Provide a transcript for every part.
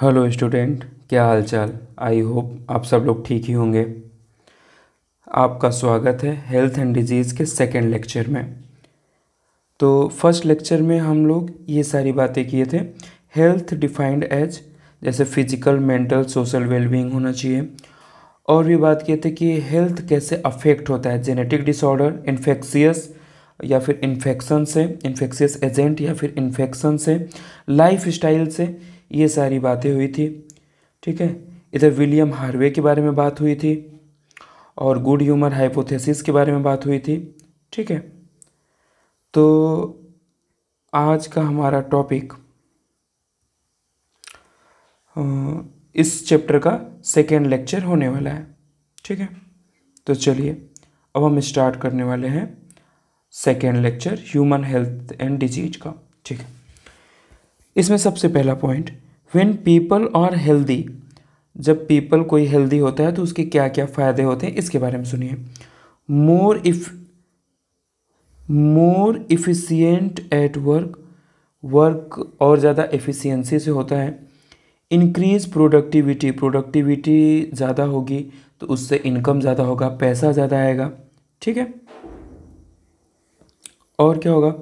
hello student क्या हालचाल I hope आप सब लोग ठीक ही होंगे आपका स्वागत है हेल्थ एंड डिजीज़ के सेकेंड लेक्चर में तो फर्स्ट लेक्चर में हम लोग ये सारी बातें किए थे हेल्थ डिफाइंड एज जैसे फिजिकल मेंटल सोशल वेलबींग होना चाहिए और भी बात किए थे कि हेल्थ कैसे अफेक्ट होता है जेनेटिक डिसऑर्डर इन्फेक्शियस या फिर इन्फेक्शन से इन्फेक्शियस एजेंट या फिर इन्फेक्शन से लाइफ स्टाइल से ये सारी बातें हुई थी ठीक है इधर विलियम हार्वे के बारे में बात हुई थी और गुड ह्यूमर हाइपोथेसिस के बारे में बात हुई थी ठीक है तो आज का हमारा टॉपिक इस चैप्टर का सेकेंड लेक्चर होने वाला है ठीक है तो चलिए अब हम स्टार्ट करने वाले हैं second lecture human health and disease का ठीक है इसमें सबसे पहला point when people are healthy जब पीपल कोई हेल्दी होता है तो उसके क्या क्या फ़ायदे होते हैं इसके बारे में सुनिए more if more efficient at work work और ज़्यादा एफिशिएंसी से होता है इंक्रीज प्रोडक्टिविटी प्रोडक्टिविटी ज़्यादा होगी तो उससे इनकम ज़्यादा होगा पैसा ज़्यादा आएगा ठीक है और क्या होगा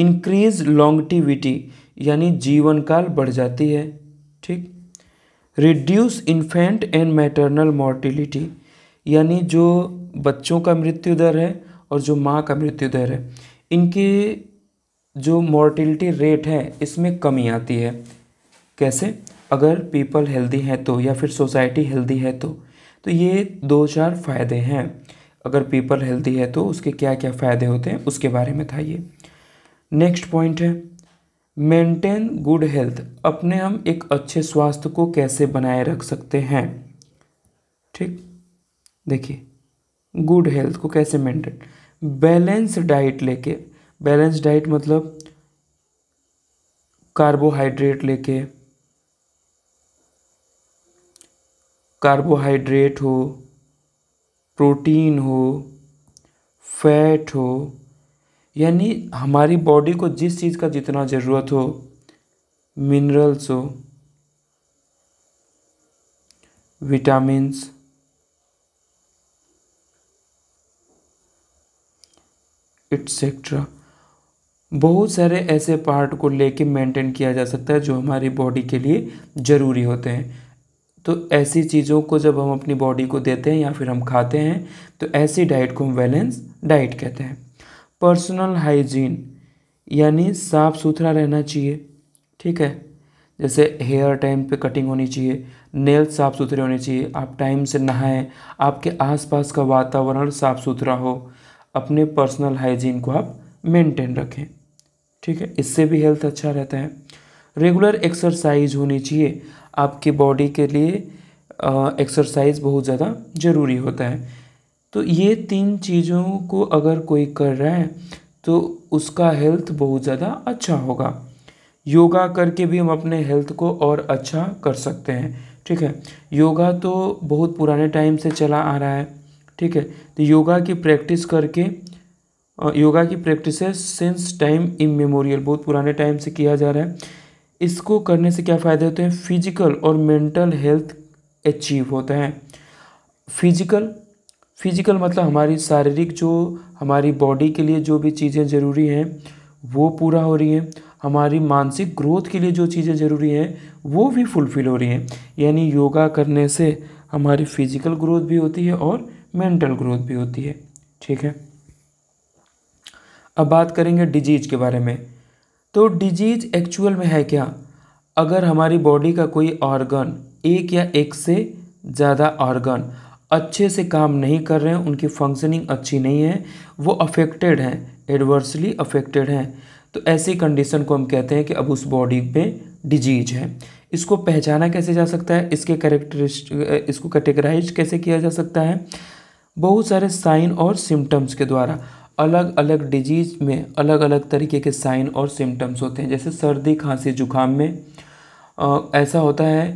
इंक्रीज लॉन्गटिविटी यानी जीवन काल बढ़ जाती है ठीक reduce infant and maternal mortality यानी जो बच्चों का मृत्यु दर है और जो माँ का मृत्यु दर है इनके जो मोर्टिलिटी रेट है इसमें कमी आती है कैसे अगर पीपल हेल्दी हैं तो या फिर सोसाइटी हेल्दी है तो तो ये दो चार फायदे हैं अगर पीपल हेल्दी है तो उसके क्या क्या फ़ायदे होते हैं उसके बारे में था ये नेक्स्ट पॉइंट है मेंटेन गुड हेल्थ अपने हम एक अच्छे स्वास्थ्य को कैसे बनाए रख सकते हैं ठीक देखिए गुड हेल्थ को कैसे मेंटेन बैलेंस डाइट लेके बैलेंस डाइट मतलब कार्बोहाइड्रेट लेके कार्बोहाइड्रेट हो प्रोटीन हो फैट हो यानी हमारी बॉडी को जिस चीज़ का जितना ज़रूरत हो मिनरल्स हो विटामिन्स एट्सेट्रा बहुत सारे ऐसे पार्ट को लेके मेंटेन किया जा सकता है जो हमारी बॉडी के लिए ज़रूरी होते हैं तो ऐसी चीज़ों को जब हम अपनी बॉडी को देते हैं या फिर हम खाते हैं तो ऐसी डाइट को हम बैलेंस डाइट कहते हैं पर्सनल हाइजीन यानी साफ़ सुथरा रहना चाहिए ठीक है जैसे हेयर टाइम पे कटिंग होनी चाहिए नेल साफ़ सुथरे होने चाहिए आप टाइम से नहाएं आपके आसपास का वातावरण साफ़ सुथरा हो अपने पर्सनल हाइजीन को आप मेंटेन रखें ठीक है इससे भी हेल्थ अच्छा रहता है रेगुलर एक्सरसाइज होनी चाहिए आपकी बॉडी के लिए एक्सरसाइज बहुत ज़्यादा ज़रूरी होता है तो ये तीन चीज़ों को अगर कोई कर रहा है तो उसका हेल्थ बहुत ज़्यादा अच्छा होगा योगा करके भी हम अपने हेल्थ को और अच्छा कर सकते हैं ठीक है योगा तो बहुत पुराने टाइम से चला आ रहा है ठीक है तो योगा की प्रैक्टिस करके योगा की प्रैक्टिस है सिंस टाइम इमेमोरियल बहुत पुराने टाइम से किया जा रहा है इसको करने से क्या फ़ायदे होते हैं फिजिकल और मेंटल हेल्थ अचीव होता है फिजिकल फिज़िकल मतलब हमारी शारीरिक जो हमारी बॉडी के लिए जो भी चीज़ें ज़रूरी हैं वो पूरा हो रही हैं हमारी मानसिक ग्रोथ के लिए जो चीज़ें ज़रूरी हैं वो भी फुलफ़िल हो रही हैं यानी योगा करने से हमारी फिज़िकल ग्रोथ भी होती है और मेंटल ग्रोथ भी होती है ठीक है अब बात करेंगे डिजीज़ के बारे में तो डिजीज़ एक्चुअल में है क्या अगर हमारी बॉडी का कोई ऑर्गन एक या एक से ज़्यादा ऑर्गन अच्छे से काम नहीं कर रहे हैं उनकी फंक्शनिंग अच्छी नहीं है वो अफेक्टेड हैं एडवर्सली अफेक्टेड हैं तो ऐसी कंडीशन को हम कहते हैं कि अब उस बॉडी पे डिजीज है इसको पहचाना कैसे जा सकता है इसके करेक्टरिस्ट इसको कैटेगराइज कैसे किया जा सकता है बहुत सारे साइन और सिम्टम्स के द्वारा अलग अलग डिजीज में अलग अलग तरीके के साइन और सिम्टम्स होते हैं जैसे सर्दी खांसी जुकाम में आ, ऐसा होता है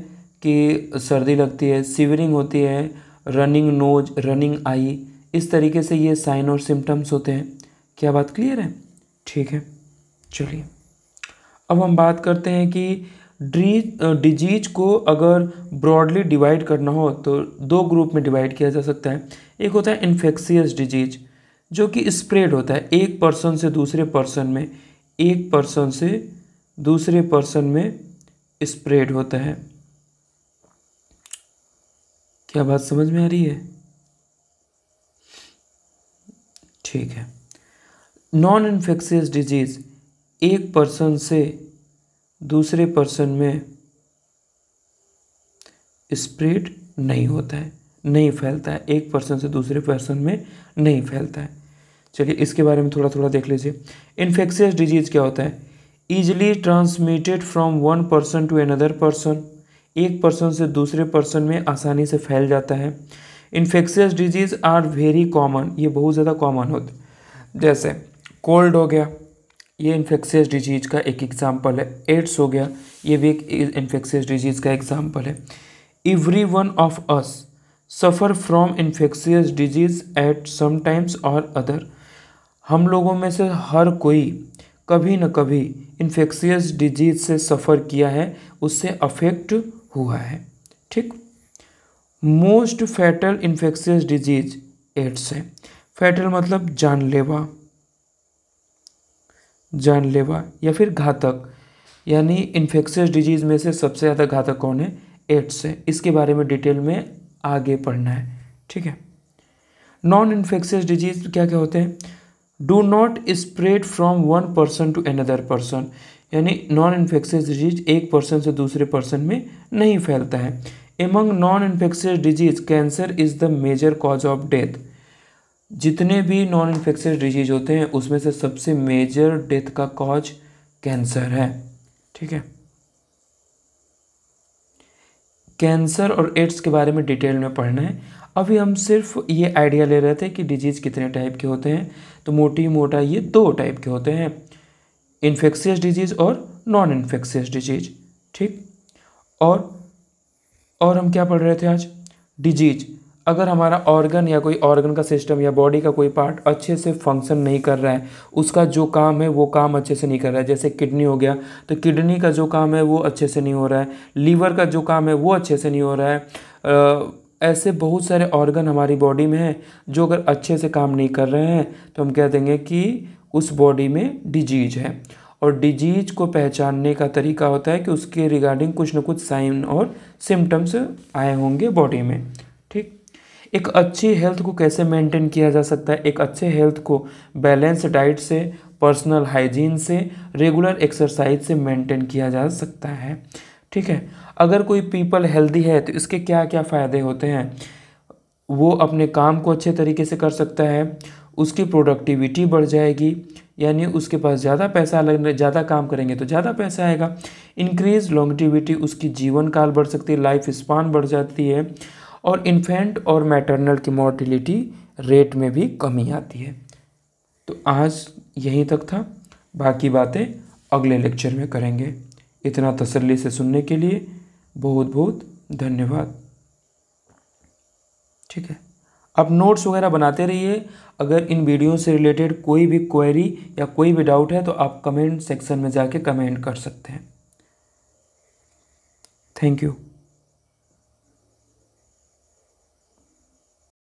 कि सर्दी लगती है सिवरिंग होती है रनिंग नोज रनिंग आई इस तरीके से ये साइन और सिम्टम्स होते हैं क्या बात क्लियर है ठीक है चलिए अब हम बात करते हैं कि डिजीज को अगर ब्रॉडली डिवाइड करना हो तो दो ग्रुप में डिवाइड किया जा सकता है एक होता है इन्फेक्शियस डिजीज जो कि स्प्रेड होता है एक पर्सन से दूसरे पर्सन में एक पर्सन से दूसरे पर्सन में स्प्रेड होता है क्या बात समझ में आ रही है ठीक है नॉन इन्फेक्शियस डिजीज़ एक पर्सन से दूसरे पर्सन में स्प्रेड नहीं होता है नहीं फैलता है एक पर्सन से दूसरे पर्सन में नहीं फैलता है चलिए इसके बारे में थोड़ा थोड़ा देख लीजिए इन्फेक्शियस डिजीज़ क्या होता है easily transmitted from one person to another person एक पर्सन से दूसरे पर्सन में आसानी से फैल जाता है infectious disease are very common ये बहुत ज़्यादा कॉमन होते जैसे कोल्ड हो गया ये इन्फेक्शियस डिजीज़ का एक एग्ज़ाम्पल है एड्स हो गया ये भी एक इन्फेक्शियस डिजीज़ का एग्ज़ाम्पल है every one of us suffer from infectious disease at sometimes और अदर हम लोगों में से हर कोई कभी न कभी इन्फेक्शियस डिजीज़ से सफ़र किया है उससे अफेक्ट हुआ है ठीक most fatal infectious disease AIDS है फैटल मतलब जानलेवा जानलेवा या फिर घातक यानी इन्फेक्शियस डिजीज में से सबसे ज़्यादा घातक कौन है एड्स है इसके बारे में डिटेल में आगे पढ़ना है ठीक है नॉन इन्फेक्शियस डिजीज क्या क्या होते हैं do not spread from one person to another person यानी नॉन इन्फेक्शियस डिजीज एक पर्सन से दूसरे पर्सन में नहीं फैलता है among non infectious disease cancer is the major cause of death जितने भी नॉन इन्फेक्शियस डिजीज होते हैं उसमें से सबसे मेजर डेथ का कॉज कैंसर है ठीक है कैंसर और एड्स के बारे में डिटेल में पढ़ना है अभी हम सिर्फ ये आइडिया ले रहे थे कि डिजीज़ कितने टाइप के होते हैं तो मोटी मोटा ये दो टाइप के होते हैं इन्फेक्शियस डिजीज़ और नॉन इन्फेक्शियस डिजीज ठीक और और हम क्या पढ़ रहे थे आज डिजीज अगर हमारा ऑर्गन या कोई ऑर्गन का सिस्टम या बॉडी का कोई पार्ट अच्छे से फंक्शन नहीं कर रहा है उसका जो काम है वो काम अच्छे से नहीं कर रहा है जैसे किडनी हो गया तो किडनी का जो काम है वो अच्छे से नहीं हो रहा है लीवर का जो काम है वो अच्छे से नहीं हो रहा है आ, ऐसे बहुत सारे ऑर्गन हमारी बॉडी में हैं जो अगर अच्छे से काम नहीं कर रहे हैं तो हम कह देंगे कि उस बॉडी में डिजीज है और डिजीज को पहचानने का तरीका होता है कि उसके रिगार्डिंग कुछ ना कुछ साइन और सिम्टम्स आए होंगे बॉडी में ठीक एक अच्छी हेल्थ को कैसे मेंटेन किया जा सकता है एक अच्छे हेल्थ को बैलेंस डाइट से पर्सनल हाइजीन से रेगुलर एक्सरसाइज से मेंटेन किया जा सकता है ठीक है अगर कोई पीपल हेल्दी है तो इसके क्या क्या फ़ायदे होते हैं वो अपने काम को अच्छे तरीके से कर सकता है उसकी प्रोडक्टिविटी बढ़ जाएगी यानी उसके पास ज़्यादा पैसा लगने ज़्यादा काम करेंगे तो ज़्यादा पैसा आएगा इंक्रीज लॉन्गटिविटी उसकी जीवन काल बढ़ सकती है लाइफ स्पान बढ़ जाती है और इन्फेंट और मैटरनल की मोर्टिलिटी रेट में भी कमी आती है तो आज यहीं तक था बाकी बातें अगले लेक्चर में करेंगे इतना तसल्ली से सुनने के लिए बहुत बहुत धन्यवाद ठीक है आप नोट्स वगैरह बनाते रहिए अगर इन वीडियो से रिलेटेड कोई भी क्वेरी या कोई भी डाउट है तो आप कमेंट सेक्शन में जाके कमेंट कर सकते हैं थैंक यू